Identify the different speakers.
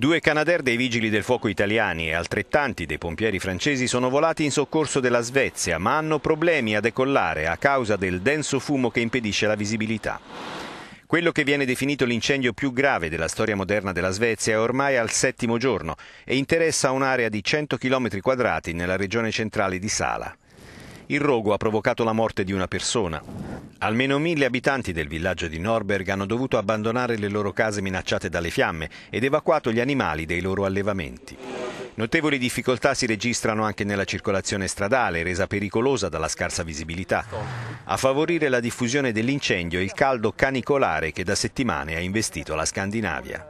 Speaker 1: Due Canadair dei vigili del fuoco italiani e altrettanti dei pompieri francesi sono volati in soccorso della Svezia, ma hanno problemi a decollare a causa del denso fumo che impedisce la visibilità. Quello che viene definito l'incendio più grave della storia moderna della Svezia è ormai al settimo giorno e interessa un'area di 100 km quadrati nella regione centrale di Sala. Il rogo ha provocato la morte di una persona. Almeno mille abitanti del villaggio di Norberg hanno dovuto abbandonare le loro case minacciate dalle fiamme ed evacuato gli animali dei loro allevamenti. Notevoli difficoltà si registrano anche nella circolazione stradale, resa pericolosa dalla scarsa visibilità. A favorire la diffusione dell'incendio è il caldo canicolare che da settimane ha investito la Scandinavia.